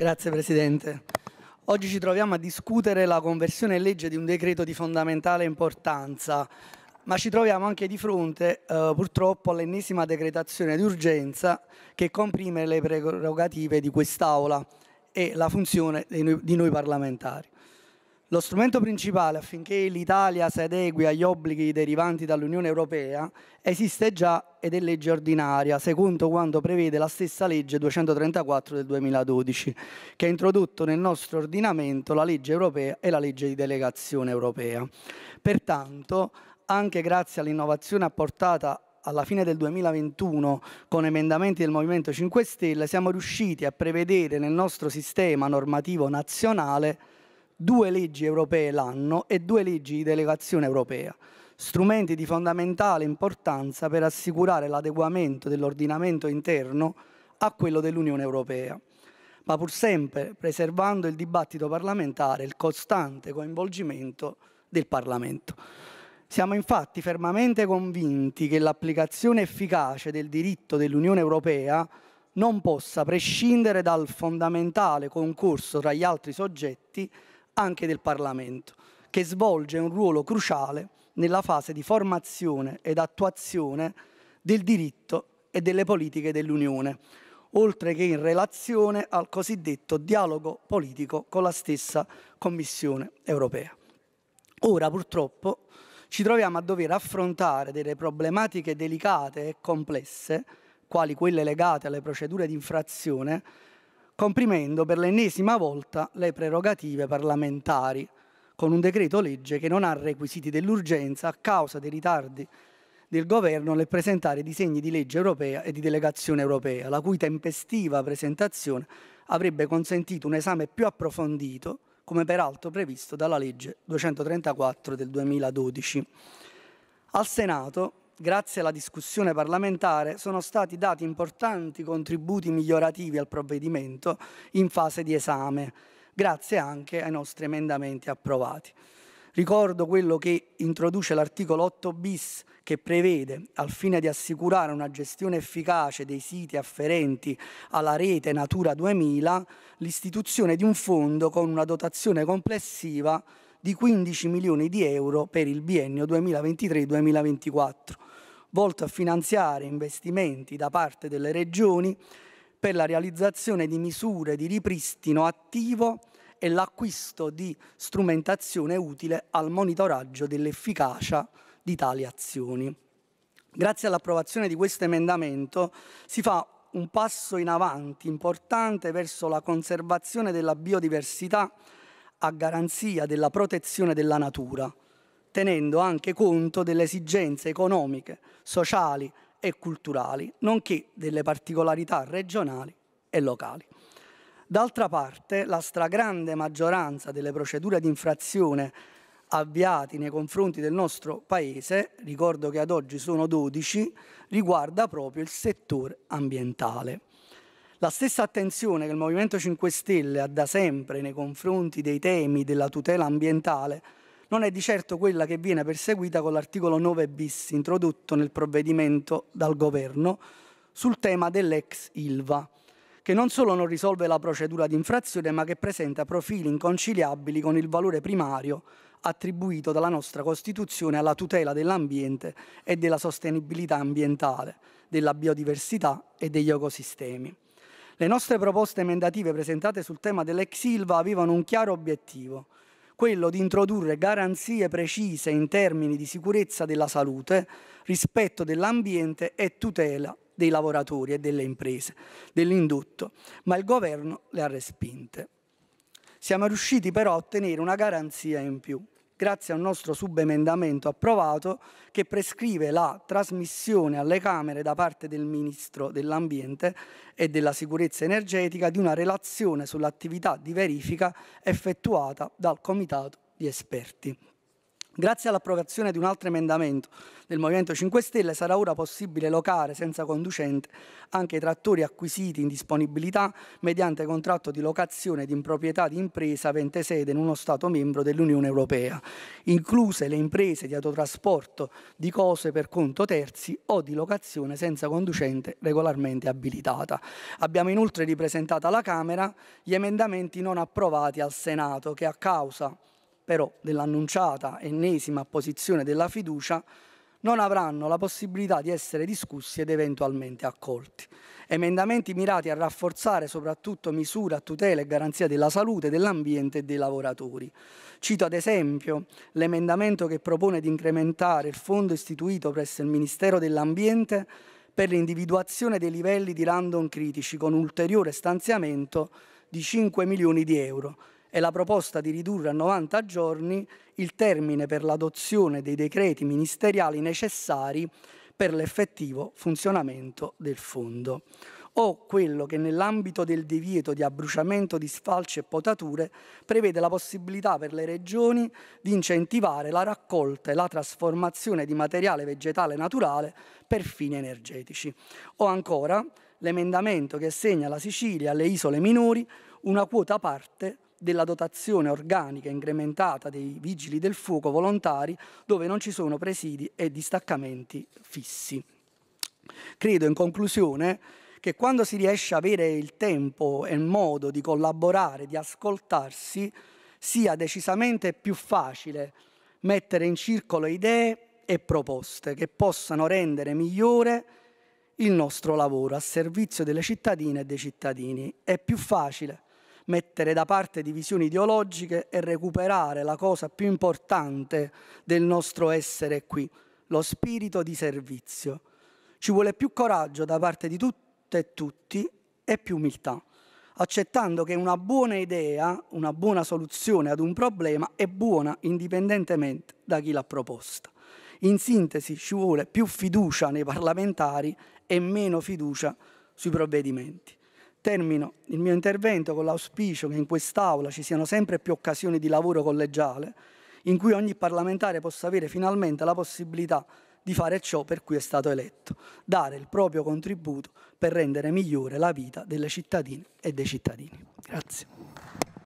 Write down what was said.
Grazie Presidente. Oggi ci troviamo a discutere la conversione in legge di un decreto di fondamentale importanza, ma ci troviamo anche di fronte eh, purtroppo all'ennesima decretazione d'urgenza che comprime le prerogative di quest'Aula e la funzione di noi, di noi parlamentari. Lo strumento principale affinché l'Italia si adegui agli obblighi derivanti dall'Unione Europea esiste già ed è legge ordinaria, secondo quanto prevede la stessa legge 234 del 2012, che ha introdotto nel nostro ordinamento la legge europea e la legge di delegazione europea. Pertanto, anche grazie all'innovazione apportata alla fine del 2021 con emendamenti del Movimento 5 Stelle siamo riusciti a prevedere nel nostro sistema normativo nazionale due leggi europee l'anno e due leggi di delegazione europea, strumenti di fondamentale importanza per assicurare l'adeguamento dell'ordinamento interno a quello dell'Unione Europea, ma pur sempre preservando il dibattito parlamentare e il costante coinvolgimento del Parlamento. Siamo infatti fermamente convinti che l'applicazione efficace del diritto dell'Unione Europea non possa prescindere dal fondamentale concorso tra gli altri soggetti anche del Parlamento, che svolge un ruolo cruciale nella fase di formazione ed attuazione del diritto e delle politiche dell'Unione, oltre che in relazione al cosiddetto dialogo politico con la stessa Commissione europea. Ora purtroppo ci troviamo a dover affrontare delle problematiche delicate e complesse, quali quelle legate alle procedure di infrazione, comprimendo per l'ennesima volta le prerogative parlamentari con un decreto legge che non ha requisiti dell'urgenza a causa dei ritardi del governo nel presentare disegni di legge europea e di delegazione europea, la cui tempestiva presentazione avrebbe consentito un esame più approfondito, come peraltro previsto dalla legge 234 del 2012. Al Senato grazie alla discussione parlamentare, sono stati dati importanti contributi migliorativi al provvedimento in fase di esame, grazie anche ai nostri emendamenti approvati. Ricordo quello che introduce l'articolo 8 bis che prevede, al fine di assicurare una gestione efficace dei siti afferenti alla rete Natura 2000, l'istituzione di un fondo con una dotazione complessiva di 15 milioni di euro per il biennio 2023-2024 volto a finanziare investimenti da parte delle regioni per la realizzazione di misure di ripristino attivo e l'acquisto di strumentazione utile al monitoraggio dell'efficacia di tali azioni. Grazie all'approvazione di questo emendamento si fa un passo in avanti importante verso la conservazione della biodiversità a garanzia della protezione della natura, tenendo anche conto delle esigenze economiche, sociali e culturali, nonché delle particolarità regionali e locali. D'altra parte, la stragrande maggioranza delle procedure di infrazione avviate nei confronti del nostro Paese, ricordo che ad oggi sono 12, riguarda proprio il settore ambientale. La stessa attenzione che il Movimento 5 Stelle ha da sempre nei confronti dei temi della tutela ambientale non è di certo quella che viene perseguita con l'articolo 9 bis introdotto nel provvedimento dal governo sul tema dell'ex ILVA, che non solo non risolve la procedura di infrazione, ma che presenta profili inconciliabili con il valore primario attribuito dalla nostra Costituzione alla tutela dell'ambiente e della sostenibilità ambientale, della biodiversità e degli ecosistemi. Le nostre proposte emendative presentate sul tema dell'ex ILVA avevano un chiaro obiettivo, quello di introdurre garanzie precise in termini di sicurezza della salute, rispetto dell'ambiente e tutela dei lavoratori e delle imprese dell'indotto, ma il governo le ha respinte. Siamo riusciti però a ottenere una garanzia in più, grazie al nostro subemendamento approvato che prescrive la trasmissione alle Camere da parte del Ministro dell'Ambiente e della Sicurezza Energetica di una relazione sull'attività di verifica effettuata dal Comitato di esperti. Grazie all'approvazione di un altro emendamento del Movimento 5 Stelle sarà ora possibile locare senza conducente anche i trattori acquisiti in disponibilità mediante contratto di locazione di improprietà di impresa avente sede in uno Stato membro dell'Unione Europea, incluse le imprese di autotrasporto di cose per conto terzi o di locazione senza conducente regolarmente abilitata. Abbiamo inoltre ripresentato alla Camera gli emendamenti non approvati al Senato che a causa però dell'annunciata ennesima posizione della fiducia, non avranno la possibilità di essere discussi ed eventualmente accolti. Emendamenti mirati a rafforzare soprattutto misure a tutela e garanzia della salute, dell'ambiente e dei lavoratori. Cito ad esempio l'emendamento che propone di incrementare il fondo istituito presso il Ministero dell'Ambiente per l'individuazione dei livelli di random critici con ulteriore stanziamento di 5 milioni di euro e la proposta di ridurre a 90 giorni il termine per l'adozione dei decreti ministeriali necessari per l'effettivo funzionamento del fondo o quello che nell'ambito del divieto di abbruciamento di sfalci e potature prevede la possibilità per le regioni di incentivare la raccolta e la trasformazione di materiale vegetale naturale per fini energetici. O ancora l'emendamento che assegna alla Sicilia e alle isole minori una quota parte della dotazione organica incrementata dei vigili del fuoco volontari dove non ci sono presidi e distaccamenti fissi. Credo in conclusione che quando si riesce a avere il tempo e il modo di collaborare, di ascoltarsi, sia decisamente più facile mettere in circolo idee e proposte che possano rendere migliore il nostro lavoro a servizio delle cittadine e dei cittadini. È più facile mettere da parte divisioni ideologiche e recuperare la cosa più importante del nostro essere qui, lo spirito di servizio. Ci vuole più coraggio da parte di tutte e tutti e più umiltà, accettando che una buona idea, una buona soluzione ad un problema è buona indipendentemente da chi l'ha proposta. In sintesi ci vuole più fiducia nei parlamentari e meno fiducia sui provvedimenti. Termino il mio intervento con l'auspicio che in quest'Aula ci siano sempre più occasioni di lavoro collegiale in cui ogni parlamentare possa avere finalmente la possibilità di fare ciò per cui è stato eletto, dare il proprio contributo per rendere migliore la vita delle cittadine e dei cittadini. Grazie.